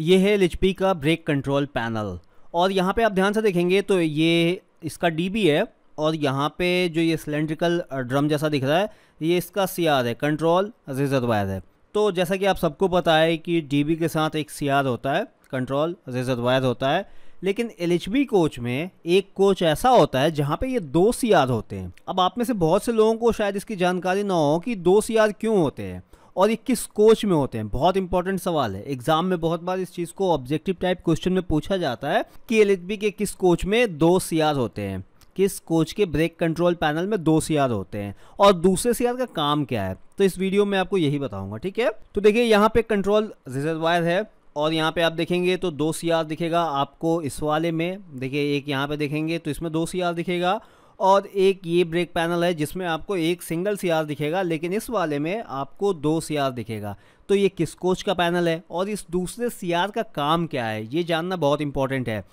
ये है एल का ब्रेक कंट्रोल पैनल और यहाँ पे आप ध्यान से देखेंगे तो ये इसका डी है और यहाँ पे जो ये सिलेंड्रिकल ड्रम जैसा दिख रहा है ये इसका सी है कंट्रोल रिजर्वायर है तो जैसा कि आप सबको पता है कि डी के साथ एक सी होता है कंट्रोल रिजर्वायर होता है लेकिन एल कोच में एक कोच ऐसा होता है जहाँ पे ये दो सी होते हैं अब आप में से बहुत से लोगों को शायद इसकी जानकारी ना हो कि दो सी क्यों होते हैं और ये किस कोच में होते हैं बहुत इंपॉर्टेंट सवाल है एग्जाम में बहुत बार इस चीज़ को ऑब्जेक्टिव टाइप क्वेश्चन में पूछा जाता है कि एल के किस कोच में दो सियाज होते हैं किस कोच के ब्रेक कंट्रोल पैनल में दो सियार होते हैं और दूसरे सीआर का काम क्या है तो इस वीडियो में आपको यही बताऊंगा ठीक है तो देखिए यहाँ पे कंट्रोल रिजर्वायर है और यहाँ पे आप देखेंगे तो दो सियार दिखेगा आपको इस वाले में देखिए एक यहाँ पे देखेंगे तो इसमें दो सीआर दिखेगा और एक ये ब्रेक पैनल है जिसमें आपको एक सिंगल सियार दिखेगा लेकिन इस वाले में आपको दो सियार दिखेगा तो ये किस कोच का पैनल है और इस दूसरे सियार का काम क्या है ये जानना बहुत इंपॉर्टेंट है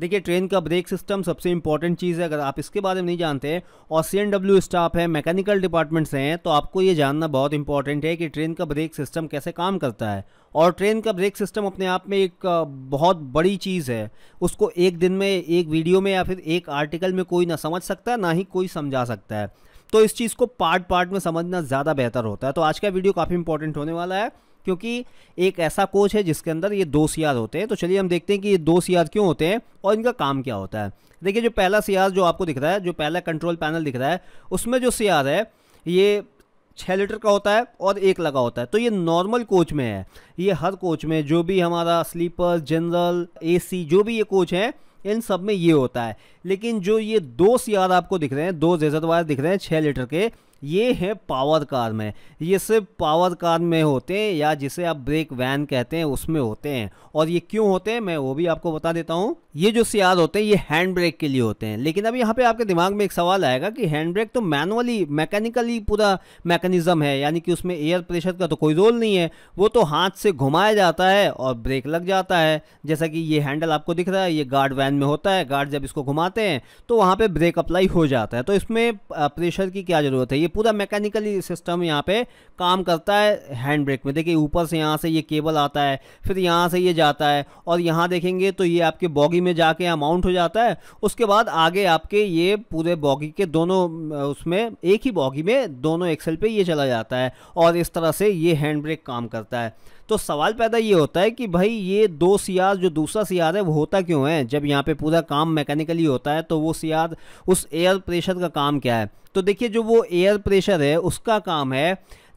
देखिए ट्रेन का ब्रेक सिस्टम सबसे इंपॉर्टेंट चीज़ है अगर आप इसके बारे में नहीं जानते और सी एन डब्ल्यू स्टाफ है मैकेनिकल डिपार्टमेंट्स हैं तो आपको ये जानना बहुत इंपॉर्टेंट है कि ट्रेन का ब्रेक सिस्टम कैसे काम करता है और ट्रेन का ब्रेक सिस्टम अपने आप में एक बहुत बड़ी चीज़ है उसको एक दिन में एक वीडियो में या फिर एक आर्टिकल में कोई ना समझ सकता है ना ही कोई समझा सकता है तो इस चीज़ को पार्ट पार्ट में समझना ज़्यादा बेहतर होता है तो आज का वीडियो काफ़ी इंपॉर्टेंट होने वाला है क्योंकि एक ऐसा कोच है जिसके अंदर ये दो सियार होते हैं तो चलिए हम देखते हैं कि ये दो सियार क्यों होते हैं और इनका काम क्या होता है देखिए जो पहला सियार जो आपको दिख रहा है जो पहला कंट्रोल पैनल दिख रहा है उसमें जो सियार है ये छः लीटर का होता है और एक लगा होता है तो ये नॉर्मल कोच में है ये हर कोच में जो भी हमारा स्लीपर जनरल ए जो भी ये कोच हैं इन सब में ये होता है लेकिन जो ये दो सियार आपको दिख रहे हैं दो रेजरवायर दिख रहे हैं छः लीटर के ये है पावर कार में ये सिर्फ पावर कार में होते हैं या जिसे आप ब्रेक वैन कहते हैं उसमें होते हैं और ये क्यों होते हैं मैं वो भी आपको बता देता हूँ ये जो सियार होते हैं ये हैंड ब्रेक के लिए होते हैं लेकिन अब यहाँ पे आपके दिमाग में एक सवाल आएगा कि हैंड ब्रेक तो मैनुअली मैकेनिकली पूरा मैकेनिज्म है यानी कि उसमें एयर प्रेशर का तो कोई रोल नहीं है वो तो हाथ से घुमाया जाता है और ब्रेक लग जाता है जैसा कि ये हैंडल आपको दिख रहा है ये गार्ड वैन में होता है गार्ड जब इसको घुमाते हैं तो वहाँ पर ब्रेक अप्लाई हो जाता है तो इसमें प्रेशर की क्या ज़रूरत है पूरा मैकेनिकली सिस्टम यहाँ पे काम करता है हैंड ब्रेक में देखिए ऊपर से यहाँ से ये केबल आता है फिर यहाँ से ये जाता है और यहाँ देखेंगे तो ये आपके बॉगी में जाके यहाँ माउंट हो जाता है उसके बाद आगे आपके ये पूरे बॉगी के दोनों उसमें एक ही बॉगी में दोनों एक्सेल पर ये चला जाता है और इस तरह से ये हैंड ब्रेक काम करता है तो सवाल पैदा ये होता है कि भाई ये दो सियार जो दूसरा सियार है वो होता क्यों है जब यहाँ पे पूरा काम मैकेनिकली होता है तो वो सियार उस एयर प्रेशर का काम क्या है तो देखिए जो वो एयर प्रेशर है उसका काम है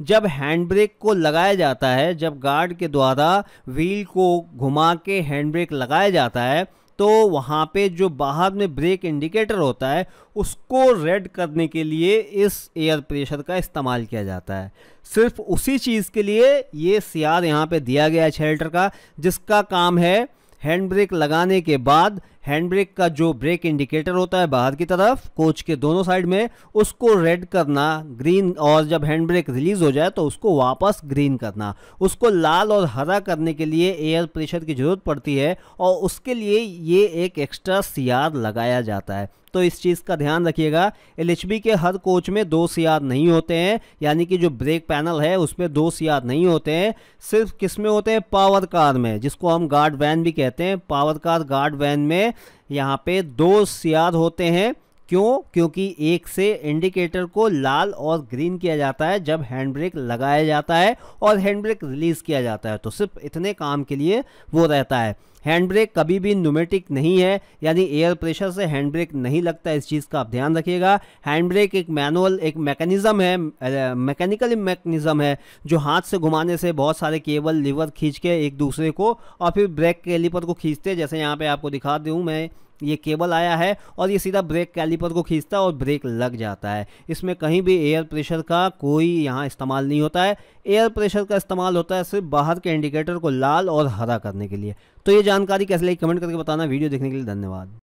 जब हैंड ब्रेक को लगाया जाता है जब गार्ड के द्वारा व्हील को घुमा के हैंड ब्रेक लगाया जाता है तो वहाँ पे जो बाहर में ब्रेक इंडिकेटर होता है उसको रेड करने के लिए इस एयर प्रेशर का इस्तेमाल किया जाता है सिर्फ उसी चीज़ के लिए ये सियार यहाँ पे दिया गया है शेल्टर का जिसका काम है हैंड ब्रेक लगाने के बाद हैंड ब्रेक का जो ब्रेक इंडिकेटर होता है बाहर की तरफ कोच के दोनों साइड में उसको रेड करना ग्रीन और जब हैंड ब्रेक रिलीज हो जाए तो उसको वापस ग्रीन करना उसको लाल और हरा करने के लिए एयर प्रेशर की ज़रूरत पड़ती है और उसके लिए ये एक एक्स्ट्रा सियार लगाया जाता है तो इस चीज़ का ध्यान रखिएगा एल के हर कोच में दो सियार नहीं होते हैं यानी कि जो ब्रेक पैनल है उसमें दो सियार नहीं होते हैं सिर्फ किस में होते हैं पावर कार में जिसको हम गार्ड वैन भी कहते हैं पावर कार गार्ड वैन में यहाँ पे दो सियाद होते हैं क्यों क्योंकि एक से इंडिकेटर को लाल और ग्रीन किया जाता है जब हैंड ब्रेक लगाया जाता है और हैंड ब्रेक रिलीज़ किया जाता है तो सिर्फ इतने काम के लिए वो रहता है हैंड ब्रेक कभी भी न्यूमेटिक नहीं है यानी एयर प्रेशर से हैंड ब्रेक नहीं लगता इस चीज़ का आप ध्यान रखिएगा हैंड ब्रेक एक मैनुअल एक मैकेनिज़्म है मैकेनिकल मैकेनिज़्म है जो हाथ से घुमाने से बहुत सारे केबल लीवर खींच के एक दूसरे को और फिर ब्रेक के लीपर को खींचते जैसे यहाँ पे आपको दिखा दूँ मैं ये केबल आया है और ये सीधा ब्रेक कैलिपर को खींचता है और ब्रेक लग जाता है इसमें कहीं भी एयर प्रेशर का कोई यहाँ इस्तेमाल नहीं होता है एयर प्रेशर का इस्तेमाल होता है सिर्फ बाहर के इंडिकेटर को लाल और हरा करने के लिए तो ये जानकारी कैसे लगी कमेंट करके बताना वीडियो देखने के लिए धन्यवाद